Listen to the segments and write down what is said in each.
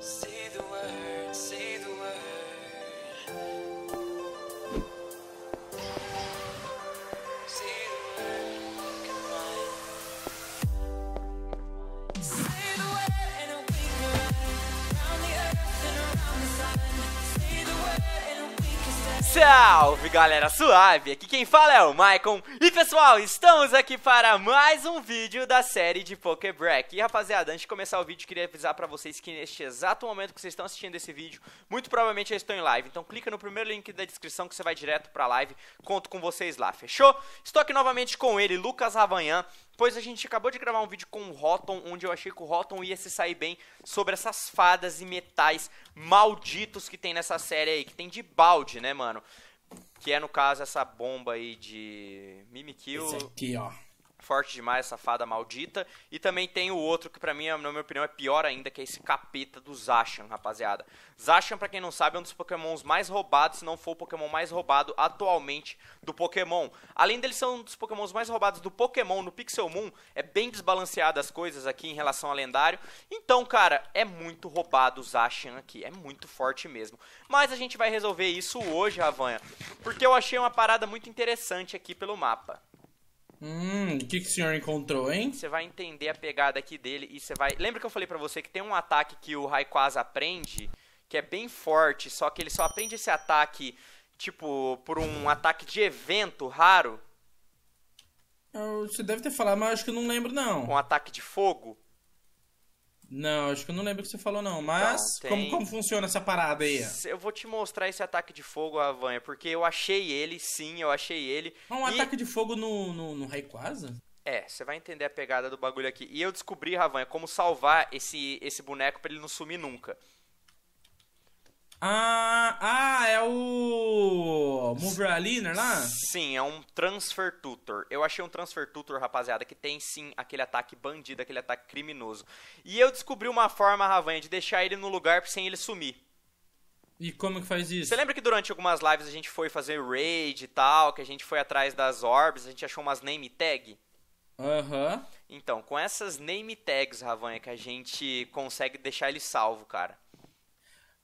See Salve galera suave, aqui quem fala é o Maicon E pessoal, estamos aqui para mais um vídeo da série de Poké Break E rapaziada, antes de começar o vídeo, queria avisar para vocês que neste exato momento que vocês estão assistindo esse vídeo Muito provavelmente eu estou em live, então clica no primeiro link da descrição que você vai direto para live Conto com vocês lá, fechou? Estou aqui novamente com ele, Lucas Ravanhan pois a gente acabou de gravar um vídeo com o Rotom, onde eu achei que o Rotom ia se sair bem sobre essas fadas e metais malditos que tem nessa série aí, que tem de balde, né, mano? Que é, no caso, essa bomba aí de Mimikyu. Esse aqui, ó forte demais essa fada maldita. E também tem o outro que, para mim, é, na minha opinião, é pior ainda, que é esse capeta do Zashan, rapaziada. Zashan, para quem não sabe, é um dos pokémons mais roubados, se não for o pokémon mais roubado atualmente do pokémon. Além dele ser um dos pokémons mais roubados do pokémon no Pixel Moon, é bem desbalanceado as coisas aqui em relação ao lendário. Então, cara, é muito roubado o Zashan aqui, é muito forte mesmo. Mas a gente vai resolver isso hoje, Ravanha, porque eu achei uma parada muito interessante aqui pelo mapa. Hum, o que, que o senhor encontrou, hein? Você vai entender a pegada aqui dele e você vai. Lembra que eu falei para você que tem um ataque que o Raikwaza aprende, que é bem forte, só que ele só aprende esse ataque, tipo, por um ataque de evento raro? Você deve ter falado, mas acho que eu não lembro, não. Um ataque de fogo? Não, acho que eu não lembro o que você falou, não. Mas então, tem... como, como funciona essa parada aí? Eu vou te mostrar esse ataque de fogo, Ravanha, porque eu achei ele, sim, eu achei ele. É um e... ataque de fogo no, no, no Rayquaza? É, você vai entender a pegada do bagulho aqui. E eu descobri, Ravanha, como salvar esse, esse boneco para ele não sumir nunca. Ah, ah, é o Moveraliner lá? Sim, é um Transfer Tutor. Eu achei um Transfer Tutor, rapaziada, que tem sim aquele ataque bandido, aquele ataque criminoso. E eu descobri uma forma, Ravanha, de deixar ele no lugar sem ele sumir. E como que faz isso? Você lembra que durante algumas lives a gente foi fazer raid e tal, que a gente foi atrás das orbs, a gente achou umas name tag? Aham. Uhum. Então, com essas name tags, Ravanha, que a gente consegue deixar ele salvo, cara.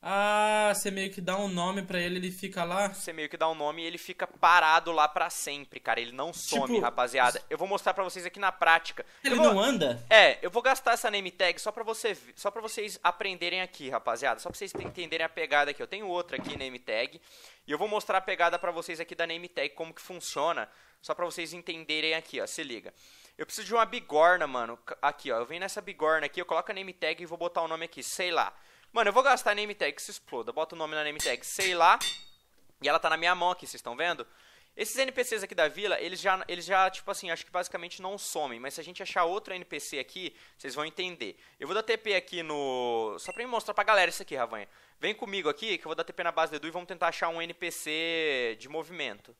Ah, você meio que dá um nome para ele, ele fica lá. Você meio que dá um nome e ele fica parado lá para sempre, cara. Ele não some, tipo, rapaziada. Eu vou mostrar para vocês aqui na prática. Ele vou... não anda? É, eu vou gastar essa name tag só para você, só para vocês aprenderem aqui, rapaziada. Só para vocês entenderem a pegada aqui. Eu tenho outra aqui name tag e eu vou mostrar a pegada para vocês aqui da name tag como que funciona, só para vocês entenderem aqui, ó. Se liga. Eu preciso de uma bigorna, mano. Aqui, ó. Eu venho nessa bigorna aqui, eu coloco a name tag e vou botar o nome aqui, sei lá. Mano, eu vou gastar a name tag que se exploda. Bota o nome na name tag, sei lá. E ela tá na minha mão aqui, vocês estão vendo? Esses NPCs aqui da vila, eles já, eles já, tipo assim, acho que basicamente não somem. Mas se a gente achar outro NPC aqui, vocês vão entender. Eu vou dar TP aqui no... Só pra mostrar pra galera isso aqui, Ravanha. Vem comigo aqui, que eu vou dar TP na base do Edu e vamos tentar achar um NPC de movimento.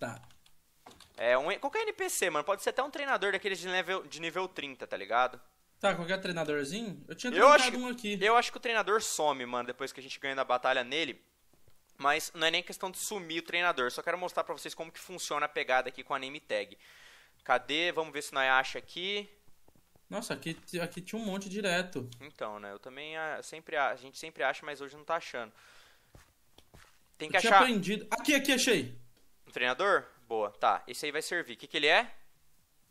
Tá. É, um, qualquer NPC, mano. Pode ser até um treinador daqueles de nível, de nível 30, tá ligado? Tá, qualquer treinadorzinho? Eu tinha eu acho, um aqui. Eu acho que o treinador some, mano, depois que a gente ganha da batalha nele. Mas não é nem questão de sumir o treinador. Só quero mostrar pra vocês como que funciona a pegada aqui com a name tag. Cadê? Vamos ver se nós acha aqui. Nossa, aqui, aqui tinha um monte direto. Então, né? Eu também a, ah, sempre a, a gente sempre acha, mas hoje não tá achando. Tem que eu achar. Tinha aprendido. Aqui, aqui achei. Um treinador? Boa, tá. Esse aí vai servir. O que, que ele é?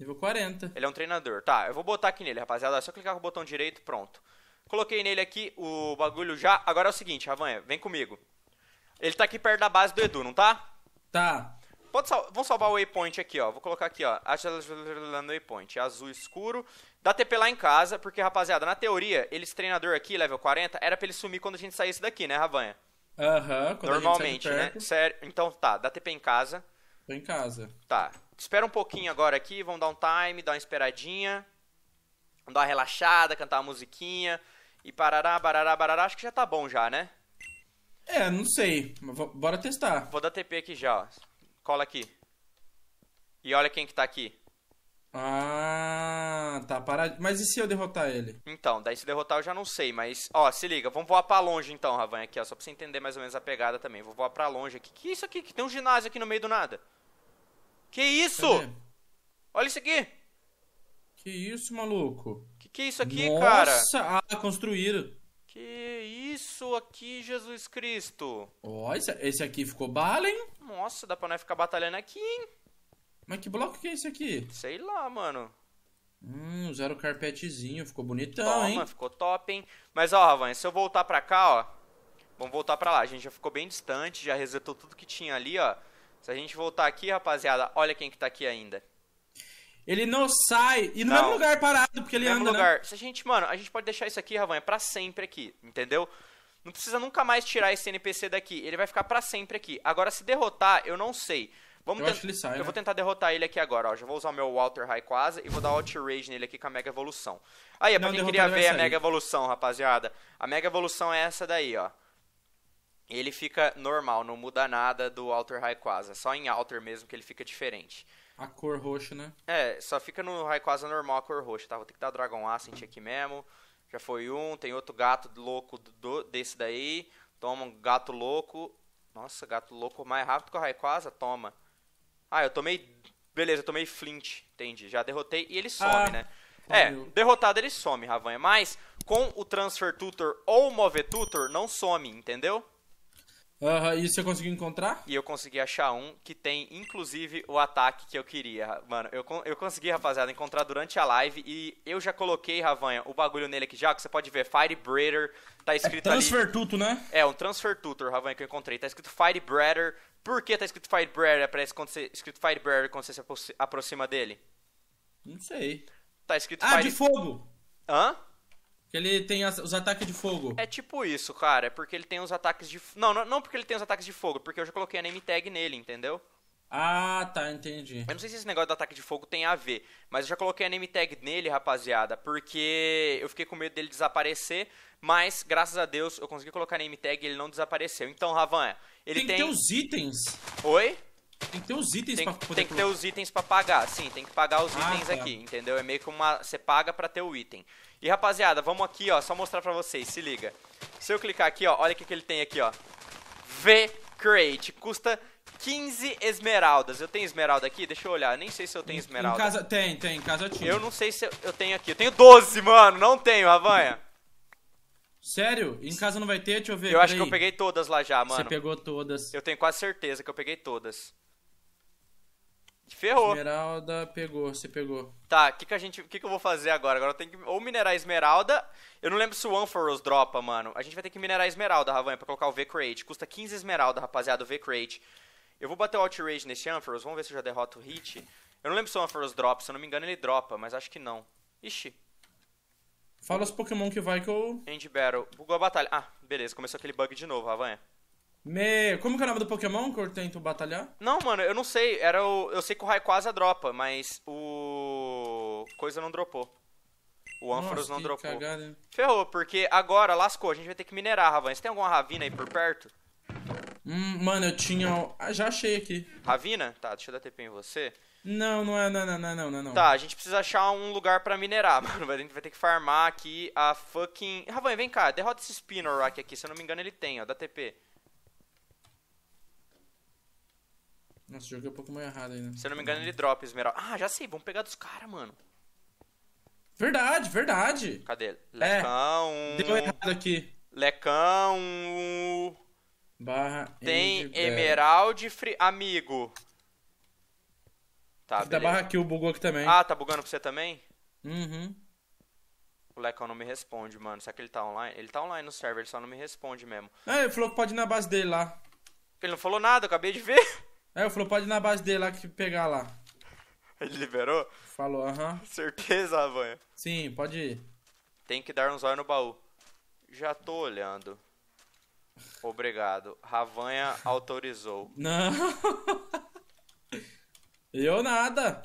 Nível 40. Ele é um treinador. Tá, eu vou botar aqui nele, rapaziada. É só clicar com o botão direito, pronto. Coloquei nele aqui o bagulho já. Agora é o seguinte, Ravanha, vem comigo. Ele tá aqui perto da base do Edu, não tá? Tá. Pode sal Vamos salvar o waypoint aqui, ó. Vou colocar aqui, ó. waypoint. Azul escuro. Dá TP lá em casa, porque, rapaziada, na teoria, esse treinador aqui, level 40, era pra ele sumir quando a gente saísse daqui, né, Ravanha? Aham, quando Normalmente, a gente sai né? Sério. Então tá, dá TP em casa. Tô em casa. Tá espera um pouquinho agora aqui, vamos dar um time, dar uma esperadinha, vamos dar uma relaxada, cantar uma musiquinha e parará, barará, barará. Acho que já tá bom já, né? É, não sei. Bora testar. Vou dar TP aqui já, ó. Cola aqui. E olha quem que tá aqui. Ah, tá parado. Mas e se eu derrotar ele? Então, daí se derrotar eu já não sei, mas ó, se liga, vamos voar para longe então, Ravan, aqui, ó, só para você entender mais ou menos a pegada também. Vou voar para longe aqui. Que isso aqui? Que tem um ginásio aqui no meio do nada. Que isso? Cadê? Olha isso aqui. Que isso, maluco? Que que é isso aqui, Nossa, cara? Nossa, ah, construíram. Que isso aqui, Jesus Cristo? Ó, esse, esse aqui ficou bala, hein? Nossa, dá pra nós ficar batalhando aqui, hein? Mas que bloco que é esse aqui? Sei lá, mano. Hum, usaram o carpetezinho, ficou bonitão, Toma, hein? ficou top, hein? Mas, ó, Ravan, se eu voltar pra cá, ó, vamos voltar pra lá. A gente já ficou bem distante, já resetou tudo que tinha ali, ó. Se a gente voltar aqui, rapaziada, olha quem que tá aqui ainda. Ele não sai. E no não. mesmo lugar parado, porque ele no mesmo anda. Né? lugar. Né? Se a gente, mano, a gente pode deixar isso aqui, Ravan, é pra sempre aqui, entendeu? Não precisa nunca mais tirar esse NPC daqui. Ele vai ficar para sempre aqui. Agora, se derrotar, eu não sei. Vamos eu, tent... sai, eu né? vou tentar derrotar ele aqui agora, ó. Já vou usar o meu Walter Raikwaza e vou dar Outrage Rage nele aqui com a Mega Evolução. Aí, é pra não, quem queria ver a Mega Evolução, rapaziada. A Mega Evolução é essa daí, ó ele fica normal, não muda nada do Alter Rayquaza. Só em Alter mesmo que ele fica diferente. A cor roxa, né? É, só fica no Rayquaza normal a cor roxa, tá? Vou ter que dar Dragon Ascent aqui mesmo. Já foi um, tem outro gato louco do, desse daí. Toma um gato louco. Nossa, gato louco mais rápido que o Rayquaza? Toma. Ah, eu tomei... Beleza, eu tomei Flint, entendi. Já derrotei e ele ah, some, ah. né? É, derrotado ele some, Ravanha. Mas com o Transfer Tutor ou Move Tutor, não some, entendeu? Uhum, e você conseguiu encontrar? E eu consegui achar um que tem, inclusive, o ataque que eu queria. Mano, eu, eu consegui, rapaziada, encontrar durante a live e eu já coloquei, Ravanha, o bagulho nele aqui já, que você pode ver, Fire Breeder, tá é escrito é transfer ali... Tutor, né? É, um Transfer Tutor, Ravanha, que eu encontrei. Tá escrito Fire Breeder. Por que tá escrito Fire Breeder? Aparece quando você, escrito Fire Breeder quando você se aproxima dele. Não sei. Tá escrito Ah, Fire... de fogo! Hã? Que ele tem as, os ataques de fogo. É tipo isso, cara. É porque ele tem os ataques de. Não, não, não porque ele tem os ataques de fogo, porque eu já coloquei a name tag nele, entendeu? Ah, tá, entendi. Eu não sei se esse negócio do ataque de fogo tem a ver, mas eu já coloquei a name tag nele, rapaziada, porque eu fiquei com medo dele desaparecer, mas graças a Deus eu consegui colocar a name tag e ele não desapareceu. Então, Ravan, ele tem. Tem que ter os itens. Oi? Tem que ter os itens tem, pra poder Tem que ter os itens pra pagar, sim, tem que pagar os ah, itens tá. aqui, entendeu? É meio que uma. Você paga pra ter o item. E rapaziada, vamos aqui, ó, só mostrar pra vocês, se liga. Se eu clicar aqui, ó, olha o que, que ele tem aqui, ó. V-Crate, custa 15 esmeraldas. Eu tenho esmeralda aqui? Deixa eu olhar. Nem sei se eu tenho esmeralda. Em casa, tem, tem. Em casa tinha. Eu não sei se eu, eu tenho aqui. Eu tenho 12, mano. Não tenho, Avanha. Sério? Em casa não vai ter? Deixa eu ver. Eu acho aí. que eu peguei todas lá já, mano. Você pegou todas. Eu tenho quase certeza que eu peguei todas. Ferrou. Esmeralda pegou, você pegou. Tá, o que, que a gente. O que, que eu vou fazer agora? Agora tem que. Ou minerar esmeralda. Eu não lembro se o Amphoros dropa, mano. A gente vai ter que minerar esmeralda, Ravanha, pra colocar o V-Create. Custa 15 esmeralda, rapaziada, o V-Create. Eu vou bater o Outrage nesse Amphoros, vamos ver se eu já derroto o hit. Eu não lembro se o Amphoros dropa, se eu não me engano ele dropa, mas acho que não. Ixi. Fala os Pokémon que vai que eu. End Battle. Bugou a batalha. Ah, beleza, começou aquele bug de novo, Ravanha. Me... Como que é o nome do Pokémon que eu tento batalhar? Não, mano, eu não sei. Era o... Eu sei que o Rayquaza dropa, mas o... Coisa não dropou. O Ampharos não dropou. Cagada. Ferrou, porque agora lascou. A gente vai ter que minerar, Ravan. Você tem alguma ravina aí por perto? Hum, mano, eu tinha... Ah, já achei aqui. Ravina? Tá, deixa eu dar TP em você. Não, não é, não, é, é, é, não, não, não, não. Tá, a gente precisa achar um lugar pra minerar, mano. A gente vai ter que farmar aqui a fucking... Ravan, vem cá, derrota esse Spinorak aqui. Se eu não me engano, ele tem, ó, dá TP. Nossa, joguei um pouco mais errado ainda. Né? Se eu não me engano, ele dropa esmeralda. Ah, já sei, vamos pegar dos caras, mano. Verdade, verdade. Cadê é, Lecão. É, deu errado aqui. Lecão. Barra. Tem Ender. Emerald fri, Amigo. Tá, Tá barra aqui, o bugou aqui também. Ah, tá bugando pra você também? Uhum. O Lecão não me responde, mano. Será que ele tá online? Ele tá online no server, ele só não me responde mesmo. Ah, ele falou que pode ir na base dele lá. Ele não falou nada, eu acabei de ver. É, eu falou, pode ir na base dele lá que pegar lá. Ele liberou? Falou, aham. Certeza, Avanha. Sim, pode ir. Tem que dar uns olhos no baú. Já tô olhando. Obrigado. Ravanha autorizou. Não. Eu nada.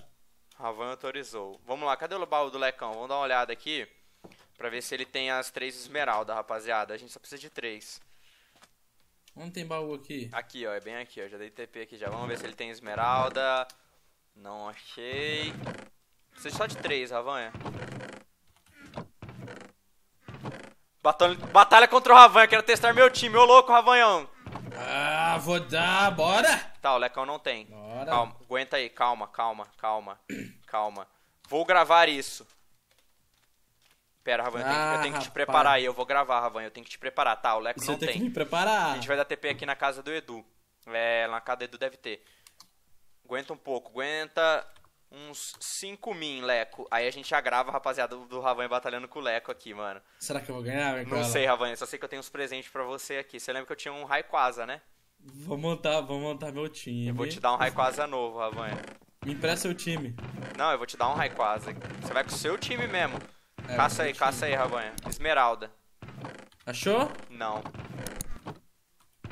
Ravanha autorizou. Vamos lá, cadê o baú do Lecão? Vamos dar uma olhada aqui. Pra ver se ele tem as três esmeraldas, rapaziada. A gente só precisa de três. Onde tem baú aqui? Aqui, ó. É bem aqui, ó. Já dei TP aqui já. Vamos ver se ele tem esmeralda. Não achei. Preciso só de três, Ravanha. Batalha, batalha contra o Ravanha. Quero testar meu time. Ô, louco, Ravanhão. Ah, vou dar. Bora. Tá, o Lecão não tem. Bora. Calma. Aguenta aí. Calma, calma, calma, calma. Vou gravar isso. Pera, Ravan, eu, eu, ah, tenho que te preparar aí. Eu vou gravar, Ravan, eu tenho que te preparar. Tá, o Leco Você não tem. Você tem que me preparar. A gente vai dar TP aqui na casa do Edu. É, na casa do Edu deve ter. Aguenta um pouco, aguenta uns 5 min, Leco. Aí a gente já grava, rapaziada, do Ravan batalhando com o Leco aqui, mano. Será que eu vou ganhar, Mercola? Não sei, Ravan, só sei que eu tenho uns presentes para você aqui. Você lembra que eu tinha um Raikwaza, né? Vou montar, vou montar meu time. Eu vou te dar um Raikwaza novo, Ravan. Me empresta o time. Não, eu vou te dar um Raikwaza. Você vai com o seu time mesmo. É, caça aí, caça aí, Rabanha. Esmeralda. Achou? Não.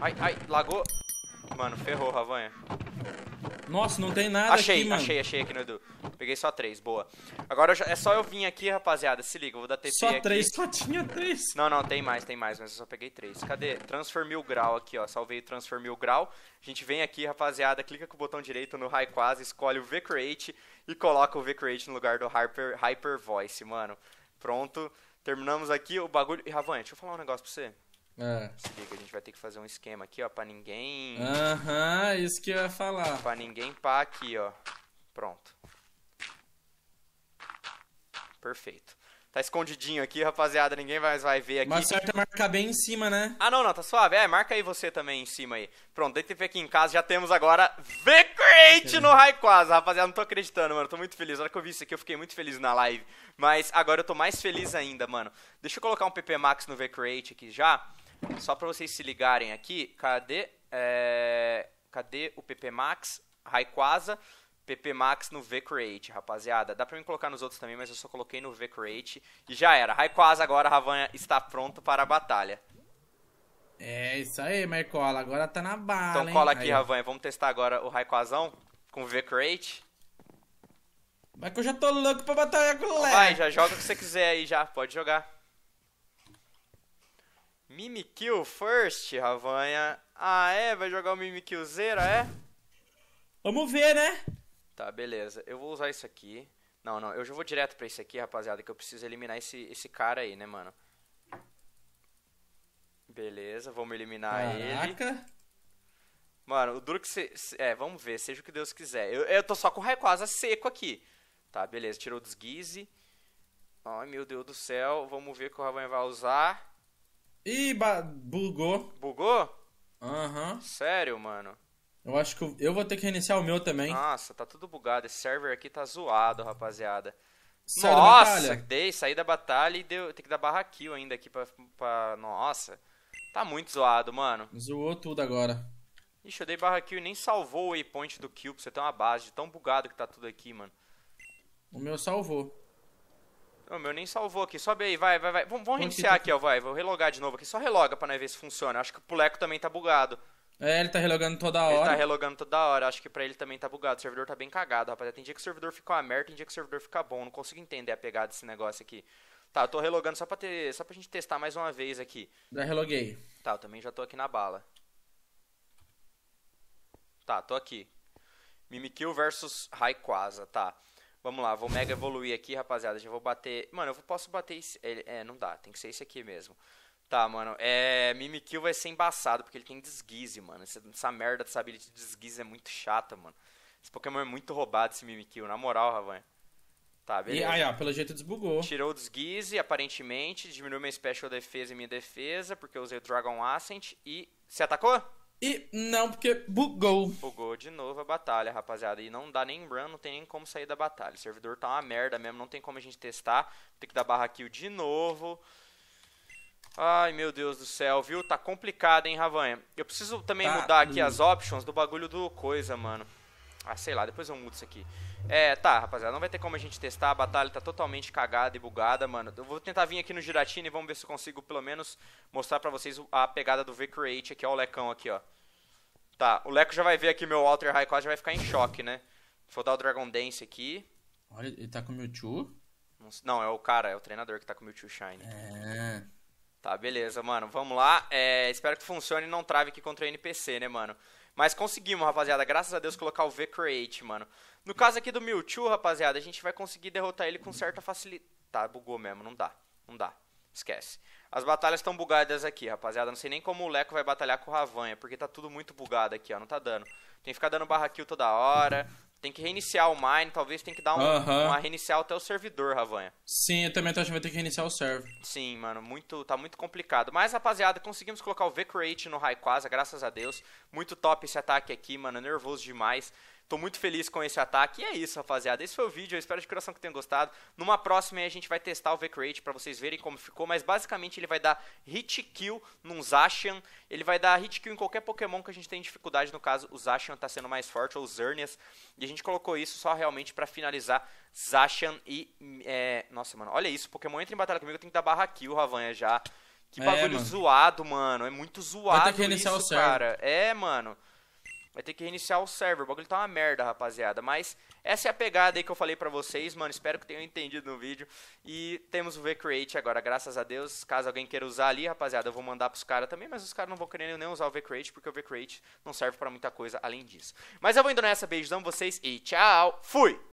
Ai, ai, lagou. Mano, ferrou, Ravanha. Nossa, não tem nada achei, aqui, mano. Achei, achei aqui no Edu. Peguei só três, boa. Agora já, é só eu vir aqui, rapaziada. Se liga, eu vou dar TP só aqui. Só três? Só tinha três? Não, não, tem mais, tem mais, mas eu só peguei três. Cadê? Transfer o grau aqui, ó. Salvei o Transfer grau. A gente vem aqui, rapaziada, clica com o botão direito no High Quase, escolhe o V-Create e coloca o V-Create no lugar do Hyper, Hyper Voice, mano. Pronto, terminamos aqui o bagulho. E Ravan, deixa eu falar um negócio pra você. É. Se liga, a gente vai ter que fazer um esquema aqui, ó, pra ninguém. Aham, isso que eu ia falar. Pra ninguém pá aqui, ó. Pronto. Perfeito. Tá escondidinho aqui, rapaziada, ninguém mais vai ver aqui. Mas certo é marcar bem em cima, né? Ah, não, não, tá suave. É, marca aí você também em cima aí. Pronto, DTP aqui em casa, já temos agora V-Create no Raikwaza, rapaziada. Não tô acreditando, mano, tô muito feliz. Na hora que eu vi isso aqui, eu fiquei muito feliz na live. Mas agora eu tô mais feliz ainda, mano. Deixa eu colocar um PP Max no V-Create aqui já, só pra vocês se ligarem aqui. Cadê? É... Cadê o PP Max? Raikwaza. PP Max no V-Create, rapaziada. Dá pra me colocar nos outros também, mas eu só coloquei no V-Create. E já era. Raikwaza agora, Ravanha está pronto para a batalha. É, isso aí, Mercola. Agora tá na bala, Então cola hein? aqui, Ravanha. Vamos testar agora o Raikwazão com V-Create. Mas que eu já tô louco pra batalhar com o Vai, já joga o que você quiser aí já. Pode jogar. Mimikyu first, Ravanha. Ah, é? Vai jogar o Mimikyu Zera, é? Vamos ver, né? Tá, beleza. Eu vou usar isso aqui. Não, não, eu já vou direto pra esse aqui, rapaziada, que eu preciso eliminar esse, esse cara aí, né, mano? Beleza, vamos eliminar Caraca. ele. Mano, o duro que você... É, vamos ver, seja o que Deus quiser. Eu, eu tô só com o Rayquaza seco aqui. Tá, beleza, tirou o desguise Ai, meu Deus do céu, vamos ver o que o Ravan vai usar. Ih, bugou. Bugou? Aham. Uhum. Sério, mano? Eu acho que eu, vou ter que reiniciar o meu também. Nossa, tá tudo bugado. Esse server aqui tá zoado, rapaziada. Saiu nossa, dei, saí da batalha e deu, tem que dar barra kill ainda aqui pra, pra. Nossa. Tá muito zoado, mano. Zoou tudo agora. Ixi, eu dei barra kill e nem salvou o waypoint do kill pra você ter uma base de tão bugado que tá tudo aqui, mano. O meu salvou. O meu nem salvou aqui. Sobe aí, vai, vai, vai. Vamos, vamos reiniciar aqui, ó, vai. Vou relogar de novo aqui. Só reloga pra nós ver se funciona. Acho que o puleco também tá bugado. É, ele tá relogando toda hora. Ele tá relogando toda hora. Acho que pra ele também tá bugado. O servidor tá bem cagado, rapaz. Tem dia que o servidor fica uma merda, tem dia que o servidor fica bom. Não consigo entender a pegada desse negócio aqui. Tá, eu tô relogando só pra, ter, só pra gente testar mais uma vez aqui. Já reloguei. Tá, eu também já tô aqui na bala. Tá, tô aqui. Mimikyu versus Rayquaza, tá. Vamos lá, vou mega evoluir aqui, rapaziada. Já vou bater... Mano, eu posso bater esse... É, não dá. Tem que ser esse aqui mesmo. Tá, mano. É, Mimikyu vai ser embaçado, porque ele tem desguise mano. Essa, essa merda dessa habilidade de desguise é muito chata, mano. Esse Pokémon é muito roubado, esse Mimikyu, na moral, Ravan. Tá, beleza. E, ah, é, pelo jeito desbugou. Tirou o desguise aparentemente, diminuiu minha special defesa e minha defesa, porque eu usei o Dragon Ascent e... Você atacou? E não, porque bugou. Bugou de novo a batalha, rapaziada. E não dá nem run, não tem nem como sair da batalha. O servidor tá uma merda mesmo, não tem como a gente testar. Tem que dar barra kill de novo. Ai, meu Deus do céu, viu? Tá complicado, hein, Ravanha? Eu preciso também tá. mudar aqui as options do bagulho do coisa, mano. Ah, sei lá, depois eu mudo isso aqui. É, tá, rapaziada, não vai ter como a gente testar, a batalha tá totalmente cagada e bugada, mano. Eu vou tentar vir aqui no Giratina e vamos ver se eu consigo, pelo menos, mostrar pra vocês a pegada do V-Create aqui, ó, o Lecão aqui, ó. Tá, o Leco já vai ver aqui meu High Raikkonen, já vai ficar em choque, né? Vou dar o Dragon Dance aqui. Olha, ele tá com o Mewtwo? Não, é o cara, é o treinador que tá com o Mewtwo Shine. É... Tá, beleza, mano. Vamos lá. É, espero que funcione e não trave aqui contra o NPC, né, mano? Mas conseguimos, rapaziada. Graças a Deus colocar o V-Create, mano. No caso aqui do Mewtwo, rapaziada, a gente vai conseguir derrotar ele com certa facilidade. Tá, bugou mesmo. Não dá. Não dá. Esquece. As batalhas estão bugadas aqui, rapaziada. Não sei nem como o Leco vai batalhar com o Ravanha, porque tá tudo muito bugado aqui, ó. Não tá dando. Tem que ficar dando barra kill toda hora. Tem que reiniciar o mine, talvez tem que dar um, uh -huh. uma reiniciar até o servidor, Ravanha. Sim, eu também acho que vai ter que reiniciar o server. Sim, mano, muito, tá muito complicado. Mas, rapaziada, conseguimos colocar o V-Create no Raikwaza, graças a Deus. Muito top esse ataque aqui, mano, nervoso demais. Tô muito feliz com esse ataque. E é isso, rapaziada. Esse foi o vídeo. Eu espero de coração que tenham gostado. Numa próxima a gente vai testar o V-Create para vocês verem como ficou. Mas basicamente ele vai dar hit kill num Zacian. Ele vai dar hit kill em qualquer Pokémon que a gente tem dificuldade. No caso, o Zacian tá sendo mais forte, ou os Xerneas. E a gente colocou isso só realmente para finalizar Zacian e... É... Nossa, mano. Olha isso. Pokémon entra em batalha comigo. Eu tenho que dar barra kill, Ravanha, já. Que é, bagulho é, mano. zoado, mano. É muito zoado isso, cara. É, mano. Vai ter que reiniciar o server. O bagulho tá uma merda, rapaziada. Mas essa é a pegada aí que eu falei pra vocês, mano. Espero que tenham entendido no vídeo. E temos o VCreate agora, graças a Deus. Caso alguém queira usar ali, rapaziada, eu vou mandar pros caras também. Mas os caras não vão querer nem usar o VCreate, porque o VCreate não serve pra muita coisa além disso. Mas eu vou indo nessa. Beijão vocês e tchau. Fui!